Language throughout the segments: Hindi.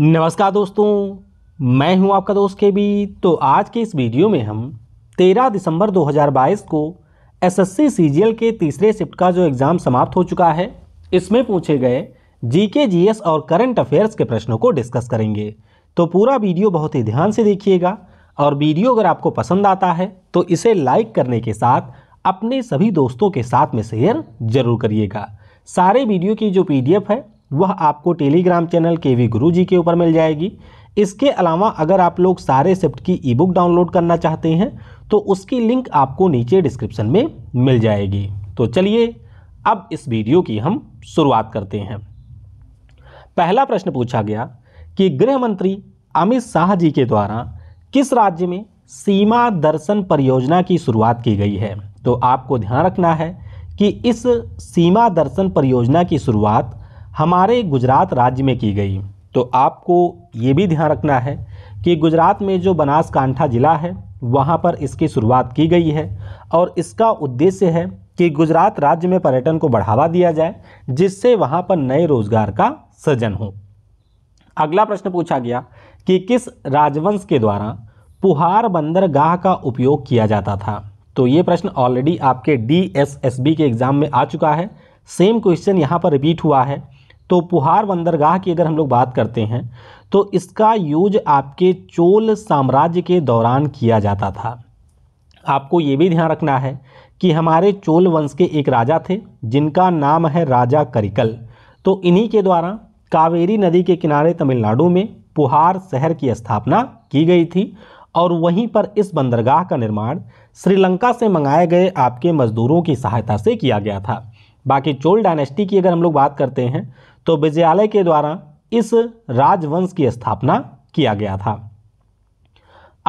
नमस्कार दोस्तों मैं हूं आपका दोस्त के बी तो आज के इस वीडियो में हम 13 दिसंबर 2022 को एसएससी सीजीएल के तीसरे शिफ्ट का जो एग्ज़ाम समाप्त हो चुका है इसमें पूछे गए जीके जीएस और करंट अफेयर्स के प्रश्नों को डिस्कस करेंगे तो पूरा वीडियो बहुत ही ध्यान से देखिएगा और वीडियो अगर आपको पसंद आता है तो इसे लाइक करने के साथ अपने सभी दोस्तों के साथ में शेयर जरूर करिएगा सारे वीडियो की जो पीडीएफ है वह आपको टेलीग्राम चैनल के वी गुरु जी के ऊपर मिल जाएगी इसके अलावा अगर आप लोग सारे शिफ्ट की ई बुक डाउनलोड करना चाहते हैं तो उसकी लिंक आपको नीचे डिस्क्रिप्शन में मिल जाएगी तो चलिए अब इस वीडियो की हम शुरुआत करते हैं पहला प्रश्न पूछा गया कि गृह मंत्री अमित शाह जी के द्वारा किस राज्य में सीमा दर्शन परियोजना की शुरुआत की गई है तो आपको ध्यान रखना है कि इस सीमा दर्शन परियोजना की शुरुआत हमारे गुजरात राज्य में की गई तो आपको ये भी ध्यान रखना है कि गुजरात में जो बनासकांठा ज़िला है वहाँ पर इसकी शुरुआत की गई है और इसका उद्देश्य है कि गुजरात राज्य में पर्यटन को बढ़ावा दिया जाए जिससे वहाँ पर नए रोजगार का सृजन हो अगला प्रश्न पूछा गया कि किस राजवंश के द्वारा पुहार बंदरगाह का उपयोग किया जाता था तो ये प्रश्न ऑलरेडी आपके डी एस एस बी के एग्ज़ाम में आ चुका है सेम क्वेश्चन यहाँ पर रिपीट हुआ है तो पुहार बंदरगाह की अगर हम लोग बात करते हैं तो इसका यूज आपके चोल साम्राज्य के दौरान किया जाता था आपको ये भी ध्यान रखना है कि हमारे चोल वंश के एक राजा थे जिनका नाम है राजा करिकल तो इन्हीं के द्वारा कावेरी नदी के किनारे तमिलनाडु में पुहार शहर की स्थापना की गई थी और वहीं पर इस बंदरगाह का निर्माण श्रीलंका से मंगाए गए आपके मजदूरों की सहायता से किया गया था बाकी चोल डायनेस्टी की अगर हम लोग बात करते हैं तो विजयालय के द्वारा इस राजवंश की स्थापना किया गया था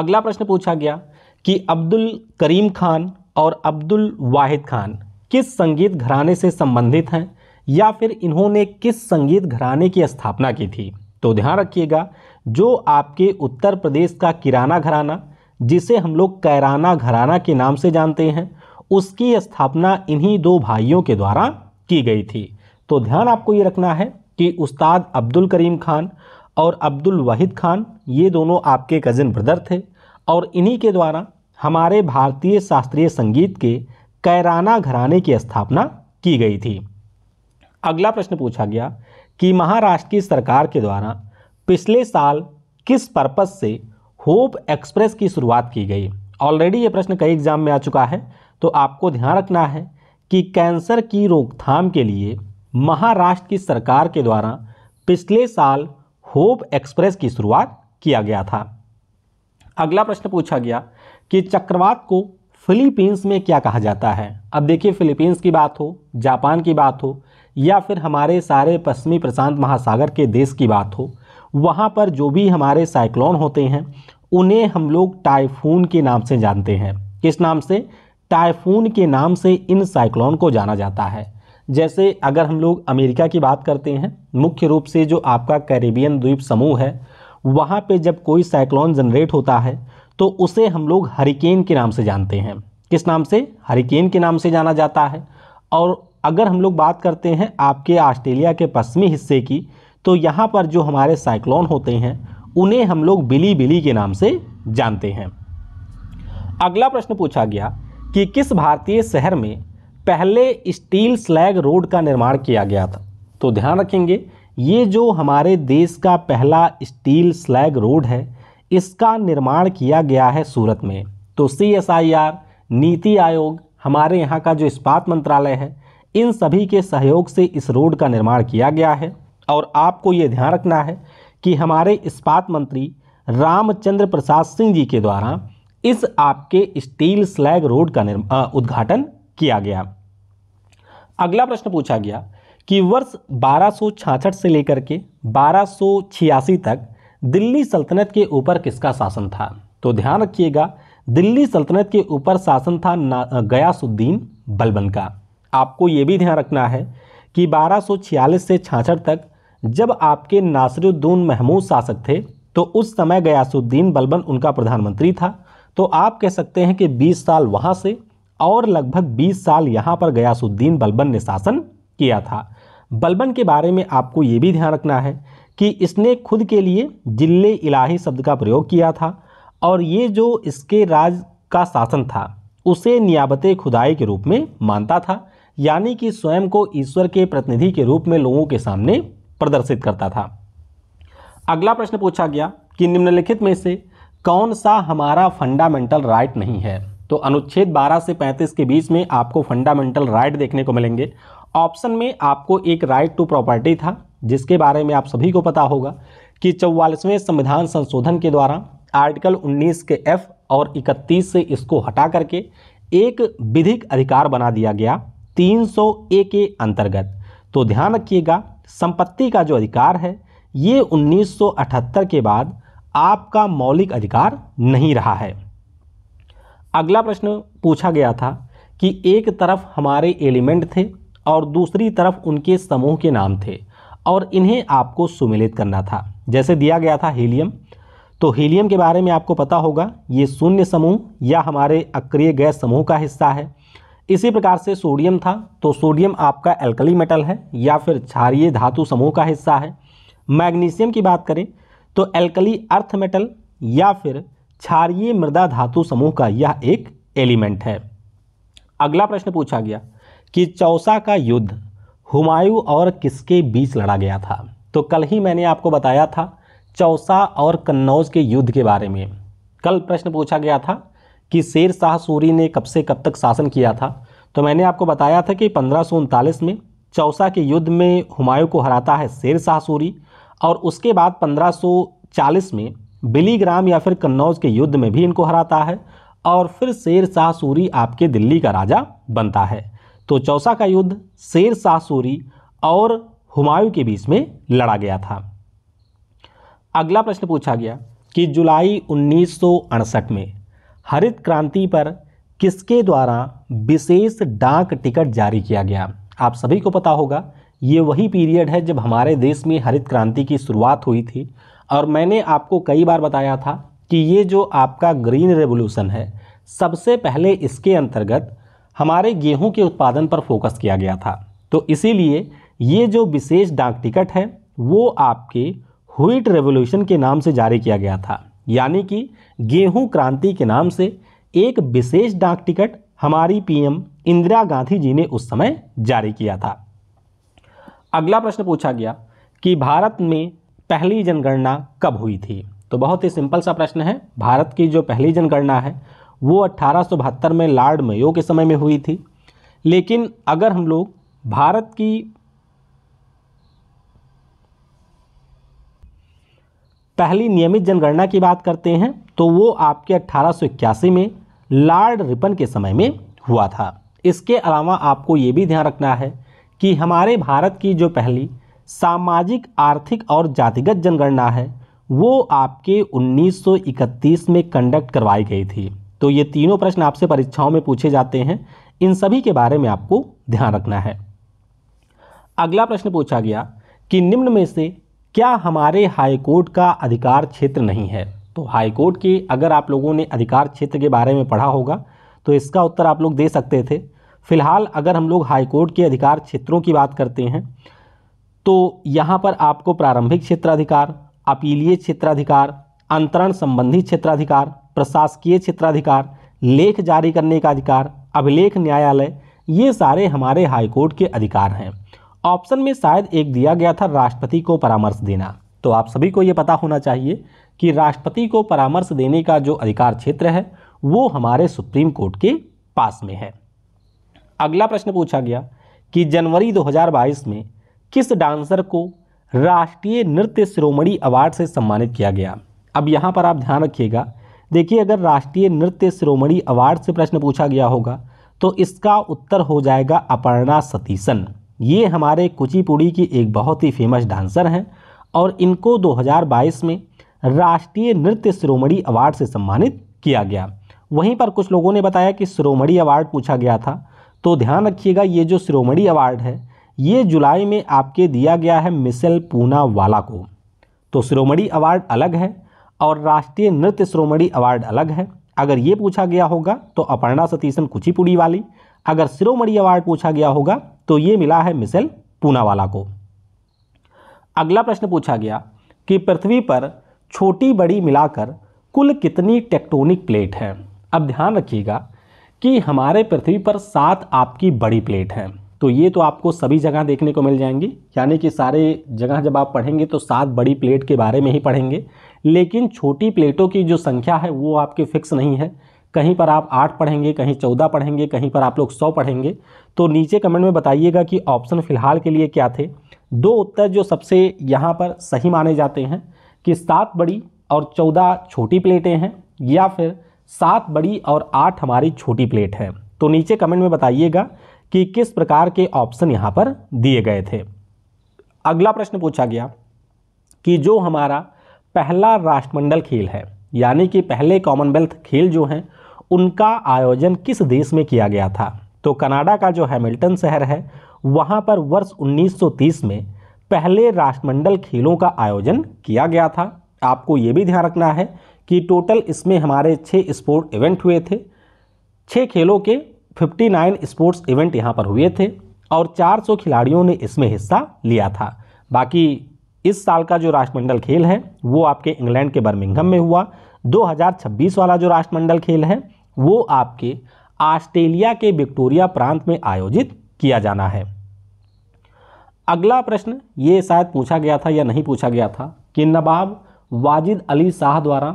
अगला प्रश्न पूछा गया कि अब्दुल करीम खान और अब्दुल वाहिद खान किस संगीत घराने से संबंधित हैं या फिर इन्होंने किस संगीत घराने की स्थापना की थी तो ध्यान रखिएगा जो आपके उत्तर प्रदेश का किराना घराना जिसे हम लोग कैराना घराना के नाम से जानते हैं उसकी स्थापना इन्हीं दो भाइयों के द्वारा की गई थी तो ध्यान आपको ये रखना है कि उस्ताद अब्दुल करीम खान और अब्दुल वाहिद खान ये दोनों आपके कजिन ब्रदर थे और इन्हीं के द्वारा हमारे भारतीय शास्त्रीय संगीत के कैराना घराने की स्थापना की गई थी अगला प्रश्न पूछा गया कि महाराष्ट्र की सरकार के द्वारा पिछले साल किस पर्पज़ से होप एक्सप्रेस की शुरुआत की गई ऑलरेडी ये प्रश्न कई एग्ज़ाम में आ चुका है तो आपको ध्यान रखना है कि कैंसर की रोकथाम के लिए महाराष्ट्र की सरकार के द्वारा पिछले साल होप एक्सप्रेस की शुरुआत किया गया था अगला प्रश्न पूछा गया कि चक्रवात को फिलीपींस में क्या कहा जाता है अब देखिए फिलीपींस की बात हो जापान की बात हो या फिर हमारे सारे पश्चिमी प्रशांत महासागर के देश की बात हो वहाँ पर जो भी हमारे साइक्लोन होते हैं उन्हें हम लोग टाइफून के नाम से जानते हैं किस नाम से टाइफून के नाम से इन साइक्लोन को जाना जाता है जैसे अगर हम लोग अमेरिका की बात करते हैं मुख्य रूप से जो आपका कैरेबियन द्वीप समूह है वहाँ पे जब कोई साइक्लोन जनरेट होता है तो उसे हम लोग हरिकेन के नाम से जानते हैं किस नाम से हरिकेन के नाम से जाना जाता है और अगर हम लोग बात करते हैं आपके ऑस्ट्रेलिया के पश्चिमी हिस्से की तो यहाँ पर जो हमारे साइक्लोन होते हैं उन्हें हम लोग बिली बिली के नाम से जानते हैं अगला प्रश्न पूछा गया कि किस भारतीय शहर में पहले स्टील स्लैग रोड का निर्माण किया गया था तो ध्यान रखेंगे ये जो हमारे देश का पहला स्टील स्लैग रोड है इसका निर्माण किया गया है सूरत में तो सी एस आई आर नीति आयोग हमारे यहाँ का जो इस्पात मंत्रालय है इन सभी के सहयोग से इस रोड का निर्माण किया गया है और आपको ये ध्यान रखना है कि हमारे इस्पात मंत्री रामचंद्र प्रसाद सिंह जी के द्वारा इस आपके स्टील स्लैग रोड का उद्घाटन किया गया अगला प्रश्न पूछा गया कि वर्ष बारह से लेकर के बारह तक दिल्ली सल्तनत के ऊपर किसका शासन था तो ध्यान रखिएगा दिल्ली सल्तनत के ऊपर शासन था गयासुद्दीन बलबन का आपको ये भी ध्यान रखना है कि 1246 से छाछठ तक जब आपके नासरुद्दीन महमूद शासक थे तो उस समय गयासुद्दीन बलबन उनका प्रधानमंत्री था तो आप कह सकते हैं कि 20 साल वहाँ से और लगभग 20 साल यहाँ पर गयासुद्दीन बलबन ने शासन किया था बलबन के बारे में आपको ये भी ध्यान रखना है कि इसने खुद के लिए जिले इलाही शब्द का प्रयोग किया था और ये जो इसके राज का शासन था उसे नियाबत खुदाई के रूप में मानता था यानी कि स्वयं को ईश्वर के प्रतिनिधि के रूप में लोगों के सामने प्रदर्शित करता था अगला प्रश्न पूछा गया कि निम्नलिखित में से कौन सा हमारा फंडामेंटल राइट नहीं है तो अनुच्छेद 12 से 35 के बीच में आपको फंडामेंटल राइट देखने को मिलेंगे ऑप्शन में आपको एक राइट टू प्रॉपर्टी था जिसके बारे में आप सभी को पता होगा कि चौवालीसवें संविधान संशोधन के द्वारा आर्टिकल 19 के एफ और 31 से इसको हटा करके एक विधिक अधिकार बना दिया गया 300 ए के अंतर्गत तो ध्यान रखिएगा संपत्ति का जो अधिकार है ये 1978 के बाद आपका मौलिक अधिकार नहीं रहा है अगला प्रश्न पूछा गया था कि एक तरफ हमारे एलिमेंट थे और दूसरी तरफ उनके समूह के नाम थे और इन्हें आपको सुमिलित करना था जैसे दिया गया था हीलियम तो हीलियम के बारे में आपको पता होगा ये शून्य समूह या हमारे अक्रिय गैस समूह का हिस्सा है इसी प्रकार से सोडियम था तो सोडियम आपका एल्कली मेटल है या फिर क्षारिय धातु समूह का हिस्सा है मैग्नीशियम की बात करें तो एल्कली अर्थ मेटल या फिर क्षारीय मृदा धातु समूह का यह एक एलिमेंट है अगला प्रश्न पूछा गया कि चौसा का युद्ध हुमायूं और किसके बीच लड़ा गया था तो कल ही मैंने आपको बताया था चौसा और कन्नौज के युद्ध के बारे में कल प्रश्न पूछा गया था कि शेर शाह सूरी ने कब से कब तक शासन किया था तो मैंने आपको बताया था कि पंद्रह में चौसा के युद्ध में हुमायूं को हराता है शेर शाह सूरी और उसके बाद 1540 में बिलीग्राम या फिर कन्नौज के युद्ध में भी इनको हराता है और फिर शेर शाह सूरी आपके दिल्ली का राजा बनता है तो चौसा का युद्ध शेर शाह सूरी और हुमायूं के बीच में लड़ा गया था अगला प्रश्न पूछा गया कि जुलाई उन्नीस में हरित क्रांति पर किसके द्वारा विशेष डाक टिकट जारी किया गया आप सभी को पता होगा ये वही पीरियड है जब हमारे देश में हरित क्रांति की शुरुआत हुई थी और मैंने आपको कई बार बताया था कि ये जो आपका ग्रीन रेवोल्यूशन है सबसे पहले इसके अंतर्गत हमारे गेहूं के उत्पादन पर फोकस किया गया था तो इसीलिए ये जो विशेष डाक टिकट है वो आपके हुईट रेवोल्यूशन के नाम से जारी किया गया था यानी कि गेहूं क्रांति के नाम से एक विशेष डाक टिकट हमारी पीएम इंदिरा गांधी जी ने उस समय जारी किया था अगला प्रश्न पूछा गया कि भारत में पहली जनगणना कब हुई थी तो बहुत ही सिंपल सा प्रश्न है भारत की जो पहली जनगणना है वो अट्ठारह में लॉर्ड मयो के समय में हुई थी लेकिन अगर हम लोग भारत की पहली नियमित जनगणना की बात करते हैं तो वो आपके अट्ठारह में लॉर्ड रिपन के समय में हुआ था इसके अलावा आपको ये भी ध्यान रखना है कि हमारे भारत की जो पहली सामाजिक आर्थिक और जातिगत जनगणना है वो आपके 1931 में कंडक्ट करवाई गई थी तो ये तीनों प्रश्न आपसे परीक्षाओं में पूछे जाते हैं इन सभी के बारे में आपको ध्यान रखना है अगला प्रश्न पूछा गया कि निम्न में से क्या हमारे हाईकोर्ट का अधिकार क्षेत्र नहीं है तो हाईकोर्ट के अगर आप लोगों ने अधिकार क्षेत्र के बारे में पढ़ा होगा तो इसका उत्तर आप लोग दे सकते थे फिलहाल अगर हम लोग हाईकोर्ट के अधिकार क्षेत्रों की बात करते हैं तो यहाँ पर आपको प्रारंभिक क्षेत्राधिकार अपीलीय क्षेत्राधिकार अंतरण संबंधी क्षेत्राधिकार प्रशासकीय क्षेत्राधिकार लेख जारी करने का अधिकार अभिलेख न्यायालय ये सारे हमारे हाईकोर्ट के अधिकार हैं ऑप्शन में शायद एक दिया गया था राष्ट्रपति को परामर्श देना तो आप सभी को ये पता होना चाहिए कि राष्ट्रपति को परामर्श देने का जो अधिकार क्षेत्र है वो हमारे सुप्रीम कोर्ट के पास में है अगला प्रश्न पूछा गया कि जनवरी 2022 में किस डांसर को राष्ट्रीय नृत्य शिरोमणि अवार्ड से सम्मानित किया गया अब यहाँ पर आप ध्यान रखिएगा देखिए अगर राष्ट्रीय नृत्य शिरोमणि अवार्ड से प्रश्न पूछा गया होगा तो इसका उत्तर हो जाएगा अपर्णा सतीशन ये हमारे कुचिपुड़ी की एक बहुत ही फेमस डांसर हैं और इनको 2022 में राष्ट्रीय नृत्य श्रोमणी अवार्ड से सम्मानित किया गया वहीं पर कुछ लोगों ने बताया कि श्रोमणी अवार्ड पूछा गया था तो ध्यान रखिएगा ये जो श्रोमणी अवार्ड है ये जुलाई में आपके दिया गया है मिसल पूना वाला को तो श्रोमणी अवार्ड अलग है और राष्ट्रीय नृत्य श्रोमणी अवार्ड अलग है अगर ये पूछा गया होगा तो अपर्णा सतीशन कुचिपुड़ी वाली अगर श्रोमणी अवार्ड पूछा गया होगा तो ये मिला है मिसल पूनावाला को अगला प्रश्न पूछा गया कि पृथ्वी पर छोटी बड़ी मिलाकर कुल कितनी टेक्टोनिक प्लेट है अब ध्यान रखिएगा कि हमारे पृथ्वी पर सात आपकी बड़ी प्लेट हैं तो ये तो आपको सभी जगह देखने को मिल जाएंगी यानी कि सारे जगह जब आप पढ़ेंगे तो सात बड़ी प्लेट के बारे में ही पढ़ेंगे लेकिन छोटी प्लेटों की जो संख्या है वो आपकी फिक्स नहीं है कहीं पर आप आठ पढ़ेंगे कहीं चौदह पढ़ेंगे कहीं पर आप लोग सौ पढ़ेंगे तो नीचे कमेंट में बताइएगा कि ऑप्शन फ़िलहाल के लिए क्या थे दो उत्तर जो सबसे यहाँ पर सही माने जाते हैं कि सात बड़ी और चौदह छोटी प्लेटें हैं या फिर सात बड़ी और आठ हमारी छोटी प्लेट है तो नीचे कमेंट में बताइएगा कि किस प्रकार के ऑप्शन यहाँ पर दिए गए थे अगला प्रश्न पूछा गया कि जो हमारा पहला राष्ट्रमंडल खेल है यानी कि पहले कॉमनवेल्थ खेल जो हैं उनका आयोजन किस देश में किया गया था तो कनाडा का जो हैमिल्टन शहर है वहाँ पर वर्ष 1930 में पहले राष्ट्रमंडल खेलों का आयोजन किया गया था आपको ये भी ध्यान रखना है कि टोटल इसमें हमारे छः स्पोर्ट इवेंट हुए थे छः खेलों के 59 स्पोर्ट्स इवेंट यहाँ पर हुए थे और 400 खिलाड़ियों ने इसमें हिस्सा लिया था बाकी इस साल का जो राष्ट्रमंडल खेल है वो आपके इंग्लैंड के बर्मिंगहम में हुआ 2026 वाला जो राष्ट्रमंडल खेल है वो आपके ऑस्ट्रेलिया के विक्टोरिया प्रांत में आयोजित किया जाना है अगला प्रश्न ये शायद पूछा गया था या नहीं पूछा गया था कि नवाब वाजिद अली शाह द्वारा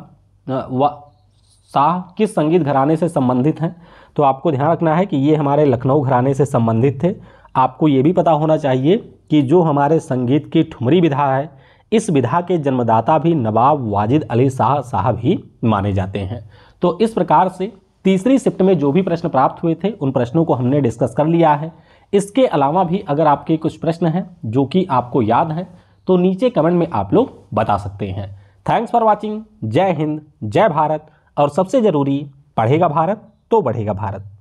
शाह किस संगीत घराने से संबंधित हैं तो आपको ध्यान रखना है कि ये हमारे लखनऊ घराने से संबंधित थे आपको ये भी पता होना चाहिए कि जो हमारे संगीत की ठुमरी विधा है इस विधा के जन्मदाता भी नवाब वाजिद अली शाह साहब ही माने जाते हैं तो इस प्रकार से तीसरी शिफ्ट में जो भी प्रश्न प्राप्त हुए थे उन प्रश्नों को हमने डिस्कस कर लिया है इसके अलावा भी अगर आपके कुछ प्रश्न हैं जो कि आपको याद हैं तो नीचे कमेंट में आप लोग बता सकते हैं थैंक्स फॉर वॉचिंग जय हिंद जय भारत और सबसे ज़रूरी पढ़ेगा भारत तो बढ़ेगा भारत